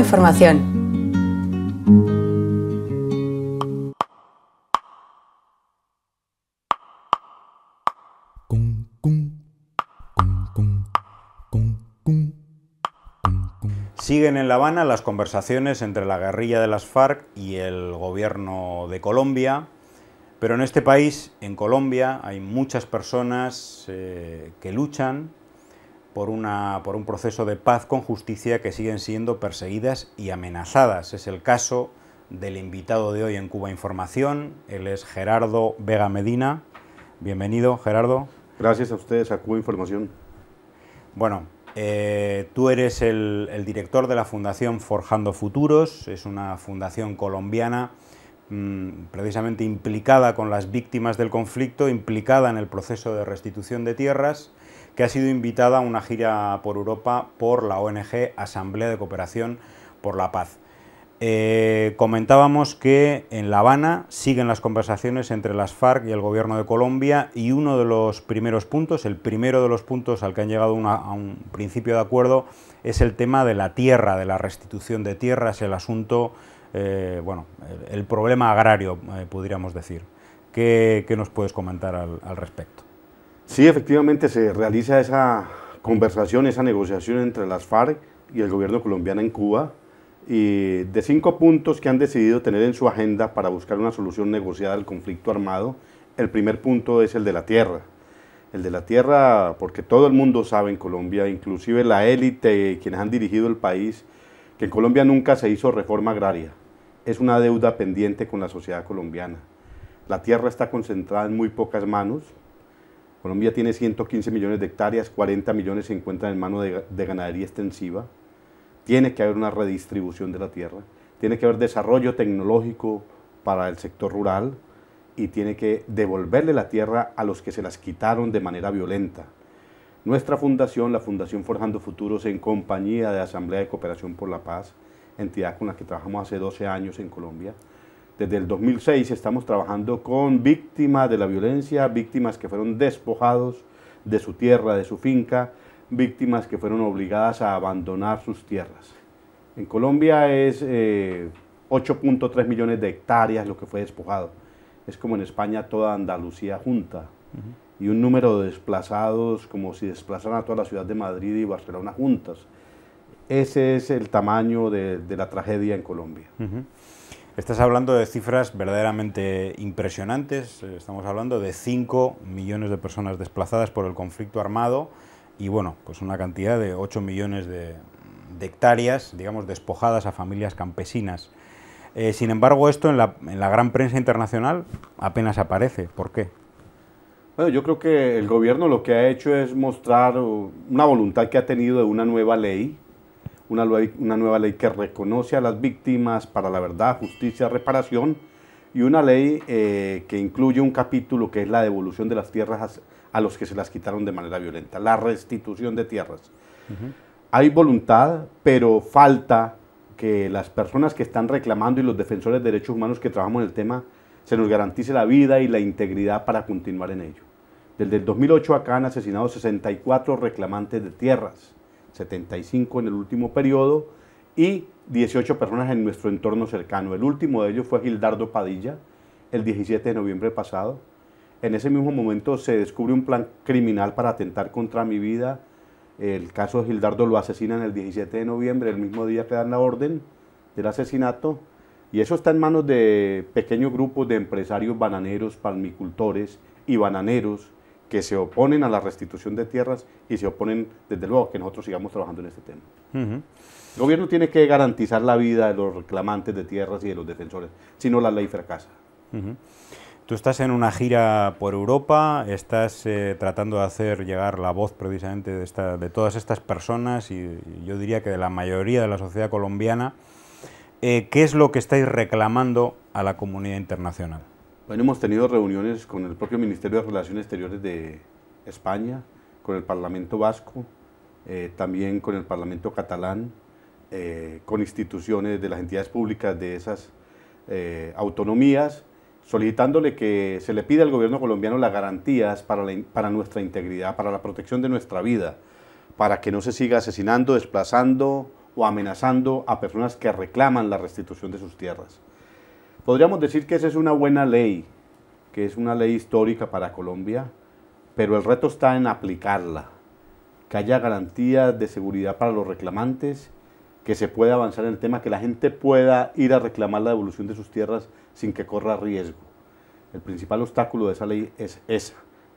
información. Siguen en La Habana las conversaciones entre la guerrilla de las FARC y el gobierno de Colombia, pero en este país, en Colombia, hay muchas personas eh, que luchan por, una, por un proceso de paz con justicia que siguen siendo perseguidas y amenazadas. Es el caso del invitado de hoy en Cuba Información, él es Gerardo Vega Medina. Bienvenido, Gerardo. Gracias a ustedes, a Cuba Información. Bueno, eh, tú eres el, director de la Fundación Forjando Futuros, es una fundación colombiana mm, precisamente implicada con las víctimas del conflicto, implicada en el proceso de restitución de tierras que ha sido invitada a una gira por Europa por la ONG Asamblea de Cooperación por la Paz. Eh, comentábamos que en La Habana siguen las conversaciones entre las FARC y el gobierno de Colombia y uno de los primeros puntos, el primero de los puntos al que han llegado a un principio de acuerdo, es el tema de la tierra, de la restitución de tierras, el asunto, eh, bueno, el, problema agrario, eh, podríamos decir. ¿Qué, nos puedes comentar al respecto? Sí, efectivamente se realiza esa conversación, esa negociación entre las FARC y el gobierno colombiano en Cuba, y de cinco puntos que han decidido tener en su agenda para buscar una solución negociada al conflicto armado, el primer punto es el de la tierra. El de la tierra, porque todo el mundo sabe en Colombia, inclusive la élite, quienes han dirigido el país, que en Colombia nunca se hizo reforma agraria. Es una deuda pendiente con la sociedad colombiana. La tierra está concentrada en muy pocas manos, Colombia tiene 115 millones de hectáreas, 40 millones se encuentran en mano de, ganadería extensiva. Tiene que haber una redistribución de la tierra, tiene que haber desarrollo tecnológico para el sector rural y tiene que devolverle la tierra a los que se las quitaron de manera violenta. Nuestra fundación, la Fundación Forjando Futuros, en compañía de Asamblea de Cooperación por la Paz, entidad con la que trabajamos hace 12 años en Colombia, desde el 2006 estamos trabajando con víctimas de la violencia, víctimas que fueron despojados de su tierra, de su finca, víctimas que fueron obligadas a abandonar sus tierras. En Colombia es 8.3 eh, millones de hectáreas lo que fue despojado. Es como en España toda Andalucía junta. Y un número de desplazados como si desplazaran a toda la ciudad de Madrid y Barcelona juntas. Ese es el tamaño de, la tragedia en Colombia. Estás hablando de cifras verdaderamente impresionantes, eh, estamos hablando de 5 millones de personas desplazadas por el conflicto armado y bueno, pues una cantidad de 8 millones de, hectáreas, digamos, despojadas a familias campesinas. Eh, sin embargo, esto en la, en la gran prensa internacional apenas aparece. ¿Por qué? Bueno, yo creo que el gobierno lo que ha hecho es mostrar una voluntad que ha tenido de una nueva ley, una, una nueva ley que reconoce a las víctimas para la verdad, justicia, reparación, y una ley eh, que incluye un capítulo que es la devolución de las tierras a, los que se las quitaron de manera violenta, la restitución de tierras. Hay voluntad, pero falta que las personas que están reclamando y los defensores de derechos humanos que trabajamos en el tema se nos garantice la vida y la integridad para continuar en ello. Desde el 2008 acá han asesinado 64 reclamantes de tierras. 75 en el último periodo y 18 personas en nuestro entorno cercano. El último de ellos fue Gildardo Padilla, el 17 de noviembre pasado. En ese mismo momento se descubre un plan criminal para atentar contra mi vida. El caso de Gildardo lo asesinan el 17 de noviembre, el mismo día que dan la orden del asesinato. Y eso está en manos de pequeños grupos de empresarios bananeros, palmicultores y bananeros que se oponen a la restitución de tierras y se oponen, desde luego, que nosotros sigamos trabajando en este tema. El gobierno tiene que garantizar la vida de los reclamantes de tierras y de los defensores, si no la ley fracasa. Tú estás en una gira por Europa, estás eh, tratando de hacer llegar la voz precisamente de, todas estas personas y, yo diría que de la mayoría de la sociedad colombiana. Eh, ¿Qué es lo que estáis reclamando a la comunidad internacional? Bueno, hemos tenido reuniones con el propio Ministerio de Relaciones Exteriores de España, con el Parlamento Vasco, eh, también con el Parlamento Catalán, eh, con instituciones de las entidades públicas de esas eh, autonomías, solicitándole que se le pida al gobierno colombiano las garantías para nuestra integridad, para la protección de nuestra vida, para que no se siga asesinando, desplazando o amenazando a personas que reclaman la restitución de sus tierras. Podríamos decir que esa es una buena ley, que es una ley histórica para Colombia, pero el reto está en aplicarla, que haya garantías de seguridad para los reclamantes, que se pueda avanzar en el tema, que la gente pueda ir a reclamar la devolución de sus tierras sin que corra riesgo. El principal obstáculo de esa ley es esa.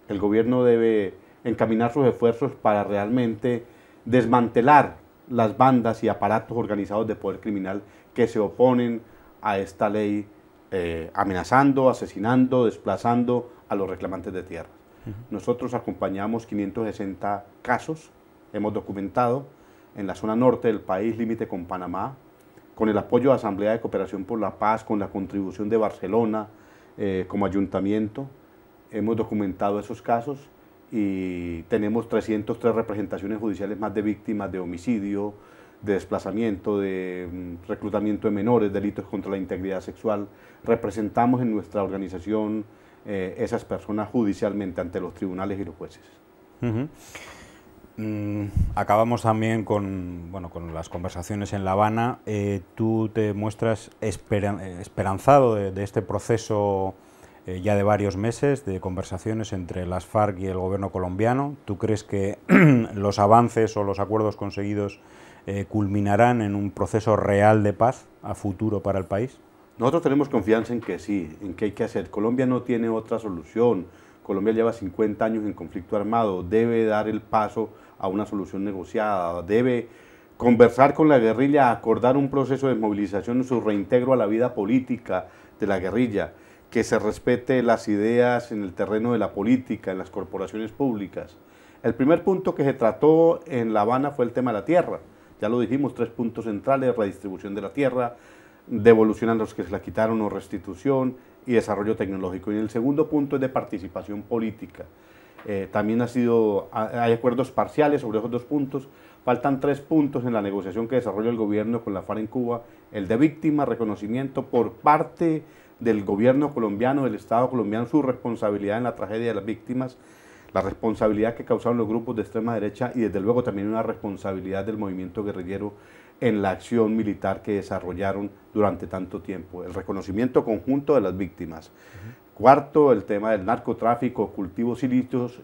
El gobierno debe encaminar sus esfuerzos para realmente desmantelar las bandas y aparatos organizados de poder criminal que se oponen a esta ley eh, amenazando, asesinando, desplazando a los reclamantes de tierra. Nosotros acompañamos 560 casos, hemos documentado en la zona norte del país, límite con Panamá, con el apoyo de Asamblea de Cooperación por la Paz, con la contribución de Barcelona eh, como ayuntamiento. Hemos documentado esos casos y tenemos 303 representaciones judiciales más de víctimas de homicidio, de desplazamiento, de mm, reclutamiento de menores, delitos contra la integridad sexual. Representamos en nuestra organización eh, esas personas judicialmente ante los tribunales y los jueces. Mm, acabamos también con, bueno, con las conversaciones en La Habana. Eh, tú te muestras eh, esperanzado de, este proceso ya de varios meses de conversaciones entre las FARC y el gobierno colombiano. ¿Tú crees que los avances o los acuerdos conseguidos eh, culminarán en un proceso real de paz a futuro para el país? Nosotros tenemos confianza en que sí, en que hay que hacer. Colombia no tiene otra solución. Colombia lleva 50 años en conflicto armado, debe dar el paso a una solución negociada, debe conversar con la guerrilla, acordar un proceso de movilización en su reintegro a la vida política de la guerrilla, que se respete las ideas en el terreno de la política, en las corporaciones públicas. El primer punto que se trató en La Habana fue el tema de la tierra ya lo dijimos, tres puntos centrales, redistribución de la tierra, devolución a los que se la quitaron o restitución y desarrollo tecnológico. Y el segundo punto es de participación política. Eh, también ha sido, hay acuerdos parciales sobre esos dos puntos. Faltan tres puntos en la negociación que desarrolla el gobierno con la FARC en Cuba. El de víctima, reconocimiento por parte del gobierno colombiano, del Estado colombiano, su responsabilidad en la tragedia de las víctimas la responsabilidad que causaron los grupos de extrema derecha y desde luego también una responsabilidad del movimiento guerrillero en la acción militar que desarrollaron durante tanto tiempo, el reconocimiento conjunto de las víctimas. Cuarto, el tema del narcotráfico, cultivos ilícitos,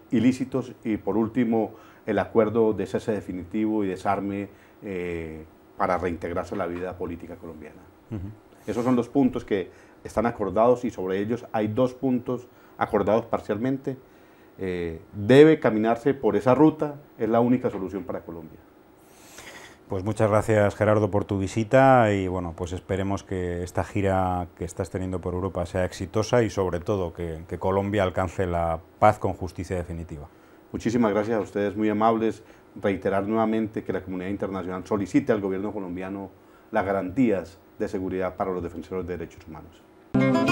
y por último, el acuerdo de cese definitivo y desarme eh, para reintegrarse a la vida política colombiana. Esos son los puntos que están acordados y sobre ellos hay dos puntos acordados parcialmente eh, debe caminarse por esa ruta, es la única solución para Colombia. Pues muchas gracias Gerardo por tu visita y bueno, pues esperemos que esta gira que estás teniendo por Europa sea exitosa y sobre todo que, que Colombia alcance la paz con justicia definitiva. Muchísimas gracias a ustedes, muy amables. Reiterar nuevamente que la comunidad internacional solicite al gobierno colombiano las garantías de seguridad para los defensores de derechos humanos.